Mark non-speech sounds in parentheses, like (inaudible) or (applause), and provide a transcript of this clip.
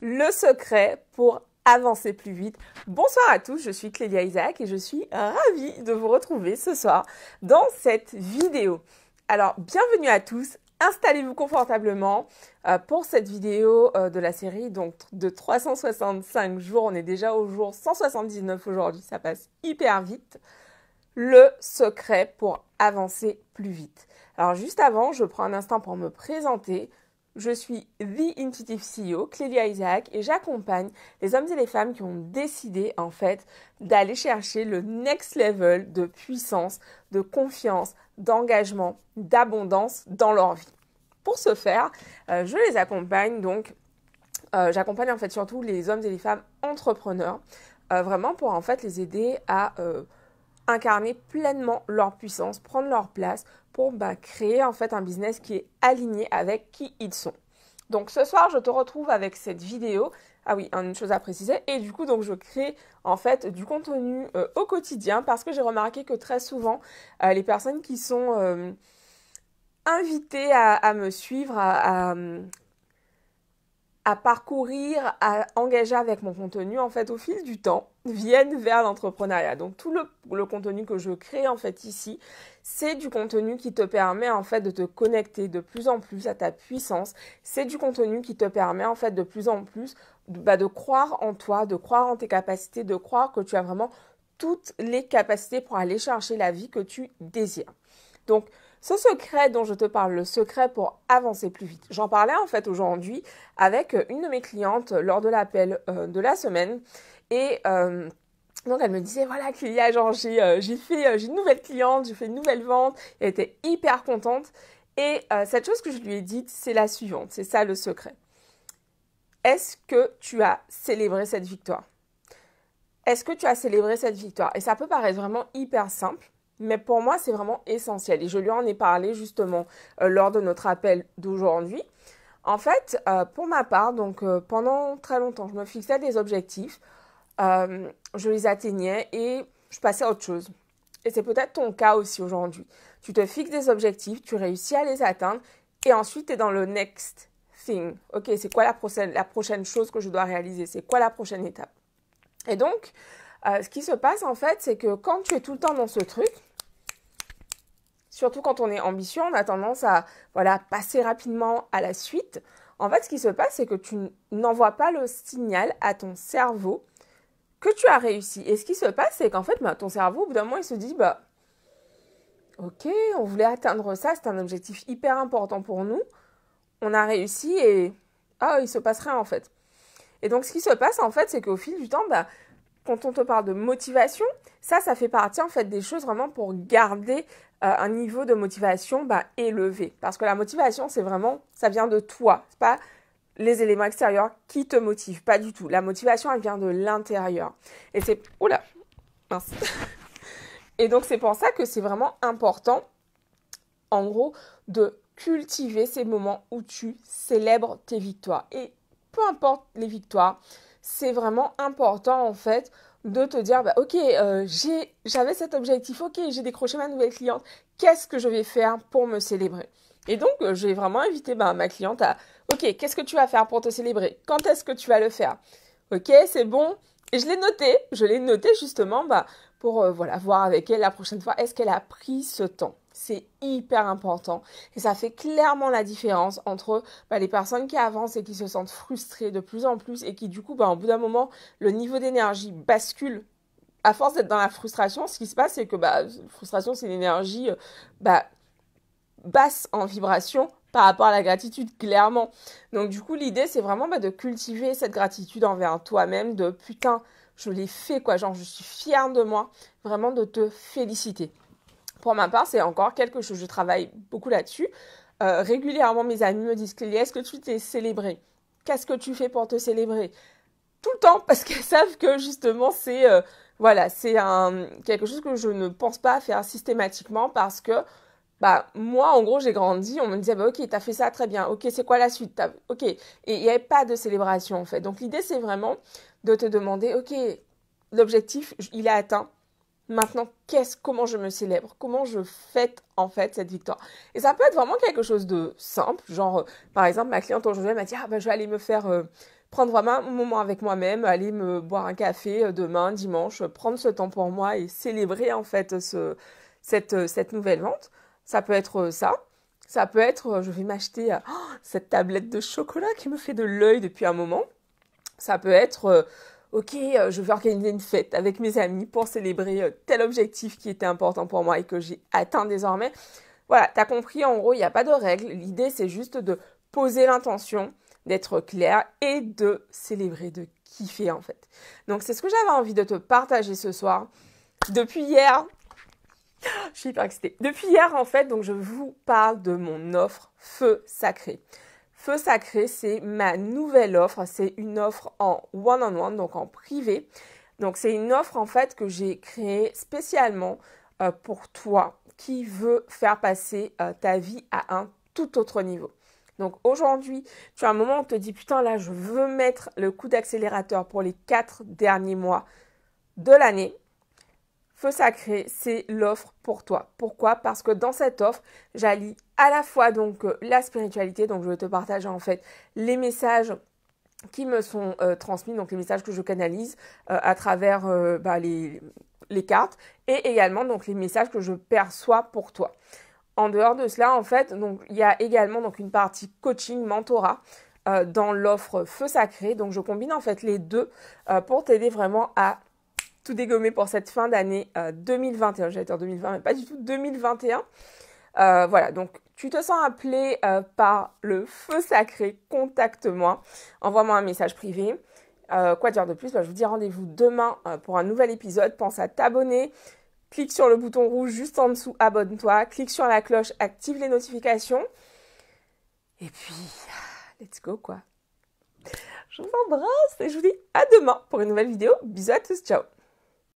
le secret pour avancer plus vite. Bonsoir à tous, je suis Clélia Isaac et je suis ravie de vous retrouver ce soir dans cette vidéo. Alors, bienvenue à tous, installez-vous confortablement euh, pour cette vidéo euh, de la série donc de 365 jours. On est déjà au jour 179 aujourd'hui, ça passe hyper vite. Le secret pour avancer plus vite. Alors juste avant, je prends un instant pour me présenter. Je suis The Intuitive CEO, Clélia Isaac, et j'accompagne les hommes et les femmes qui ont décidé, en fait, d'aller chercher le next level de puissance, de confiance, d'engagement, d'abondance dans leur vie. Pour ce faire, euh, je les accompagne donc, euh, j'accompagne en fait surtout les hommes et les femmes entrepreneurs, euh, vraiment pour en fait les aider à incarner pleinement leur puissance, prendre leur place pour bah, créer en fait un business qui est aligné avec qui ils sont. Donc ce soir, je te retrouve avec cette vidéo. Ah oui, une chose à préciser. Et du coup, donc je crée en fait du contenu euh, au quotidien parce que j'ai remarqué que très souvent, euh, les personnes qui sont euh, invitées à, me suivre, à à parcourir, à engager avec mon contenu en fait au fil du temps viennent vers l'entrepreneuriat. Donc tout le, contenu que je crée en fait ici, c'est du contenu qui te permet en fait de te connecter de plus en plus à ta puissance. C'est du contenu qui te permet en fait de plus en plus de bah, croire en toi, de croire en tes capacités, de croire que tu as vraiment toutes les capacités pour aller chercher la vie que tu désires. Donc ce secret dont je te parle, le secret pour avancer plus vite, j'en parlais en fait aujourd'hui avec euh, une de mes clientes lors de l'appel euh, de la semaine et euh, donc elle me disait voilà Clélia, genre j'ai fait j'ai une nouvelle cliente, j'ai fait une nouvelle vente, elle était hyper contente et cette chose que je lui ai dite, c'est la suivante, c'est ça le secret. Est-ce que tu as célébré cette victoire Est-ce que tu as célébré cette victoire Et ça peut paraître vraiment hyper simple mais pour moi, c'est vraiment essentiel. Et je lui en ai parlé justement euh, lors de notre appel d'aujourd'hui. En fait, euh, pour ma part, donc euh, pendant très longtemps, je me fixais des objectifs, je les atteignais et je passais à autre chose. Et c'est peut-être ton cas aussi aujourd'hui. Tu te fixes des objectifs, tu réussis à les atteindre et ensuite tu es dans le next thing. Ok, c'est quoi la, prochaine, la prochaine chose que je dois réaliser C'est quoi la prochaine étape Et donc, ce qui se passe en fait, c'est que quand tu es tout le temps dans ce truc, surtout quand on est ambitieux, on a tendance à voilà, passer rapidement à la suite. En fait, ce qui se passe, c'est que tu n'envoies pas le signal à ton cerveau que tu as réussi. Et ce qui se passe, c'est qu'en fait, bah, ton cerveau, au bout d'un moment, il se dit, bah, ok, on voulait atteindre ça, c'est un objectif hyper important pour nous, on a réussi et, oh, il se passe rien en fait. Et donc, ce qui se passe, en fait, c'est qu'au fil du temps, bah, quand on te parle de motivation, ça, ça fait partie en fait des choses vraiment pour garder euh, un niveau de motivation bah, élevé. Parce que la motivation, c'est vraiment, ça vient de toi, c'est pas les éléments extérieurs qui te motivent, pas du tout. La motivation, elle vient de l'intérieur. Et c'est, oula, mince. (laughs) Et donc c'est pour ça que c'est vraiment important, en gros, de cultiver ces moments où tu célèbres tes victoires. Et peu importe les victoires, c'est vraiment important en fait de te dire bah, ok euh, j'avais cet objectif ok j'ai décroché ma nouvelle cliente qu'est-ce que je vais faire pour me célébrer et donc euh, j'ai vraiment invité bah, ma cliente à ok qu'est-ce que tu vas faire pour te célébrer quand est-ce que tu vas le faire ok c'est bon et je l'ai noté je l'ai noté justement bah, pour euh, voilà voir avec elle la prochaine fois est-ce qu'elle a pris ce temps c'est hyper important et ça fait clairement la différence entre bah, les personnes qui avancent et qui se sentent frustrées de plus en plus et qui du coup, bah, au bout d'un moment, le niveau d'énergie bascule. À force d'être dans la frustration, ce qui se passe, c'est que bah, frustration, c'est une énergie euh, bah, basse en vibration par rapport à la gratitude, clairement. Donc du coup, l'idée, c'est vraiment bah, de cultiver cette gratitude envers toi-même, de putain, je l'ai fait, quoi, genre je suis fière de moi, vraiment de te féliciter pour ma part, c'est encore quelque chose. Je travaille beaucoup là-dessus. Euh, régulièrement, mes amis me disent Clélie, est-ce que tu t'es célébré Qu'est-ce que tu fais pour te célébrer Tout le temps, (laughs) parce qu'elles savent que justement, c'est euh, voilà, c'est un quelque chose que je ne pense pas faire systématiquement parce que bah moi, en gros, j'ai grandi. On me disait ok bah, ok, t'as fait ça très bien. Ok, c'est quoi la suite Ok, et il n'y avait pas de célébration en fait. Donc l'idée, c'est vraiment de te demander ok, l'objectif, il est atteint Maintenant, quest comment je me célèbre Comment je fête en fait cette victoire Et ça peut être vraiment quelque chose de simple, genre euh, par exemple ma cliente aujourd'hui m'a dit ah ben je vais aller me faire euh, prendre vraiment un moment avec moi-même, aller me boire un café euh, demain, dimanche, prendre ce temps pour moi et célébrer en fait ce, cette, cette nouvelle vente. Ça peut être ça. Ça peut être je vais m'acheter (gasps) cette tablette de chocolat qui me fait de l'œil depuis un moment. Ça peut être ok, euh, je veux organiser une fête avec mes amis pour célébrer euh, tel objectif qui était important pour moi et que j'ai atteint désormais. Voilà, t'as compris, en gros, il n'y a pas de règle. L'idée, c'est juste de poser l'intention, d'être clair et de célébrer, de kiffer en fait. Donc c'est ce que j'avais envie de te partager ce soir. Depuis hier, (gasps) je suis hyper excitée. Depuis hier en fait, donc je vous parle de mon offre Feu Sacré. Feu Sacré, c'est ma nouvelle offre. C'est une offre en one-on-one, donc en privé. Donc c'est une offre en fait que j'ai créée spécialement euh, pour toi qui veux faire passer euh, ta vie à un tout autre niveau. Donc aujourd'hui, tu as un moment où on te dit putain là je veux mettre le coup d'accélérateur pour les quatre derniers mois de l'année. Feu sacré, c'est l'offre pour toi. Pourquoi Parce que dans cette offre, j'allie à la fois donc euh, la spiritualité, donc je vais te partage en fait les messages qui me sont euh, transmis, donc les messages que je canalise euh, à travers bah, les, cartes, et également donc les messages que je perçois pour toi. En dehors de cela, en fait, donc il y a également donc une partie coaching, mentorat dans l'offre Feu Sacré. Donc je combine en fait les deux pour t'aider vraiment à tout dégommé pour cette fin d'année 2021. Euh, J'allais dire 2020, mais pas du tout 2021. Euh, voilà, donc tu te sens appelé euh, par le feu sacré, contacte-moi, envoie-moi un message privé. quoi dire de plus bah, Je vous dis rendez-vous demain pour un nouvel épisode. Pense à t'abonner. Clique sur le bouton rouge juste en dessous, abonne-toi. Clique sur la cloche, active les notifications. Et puis, ah, let's go quoi. Je vous embrasse et je vous dis à demain pour une nouvelle vidéo. Bisous à tous, ciao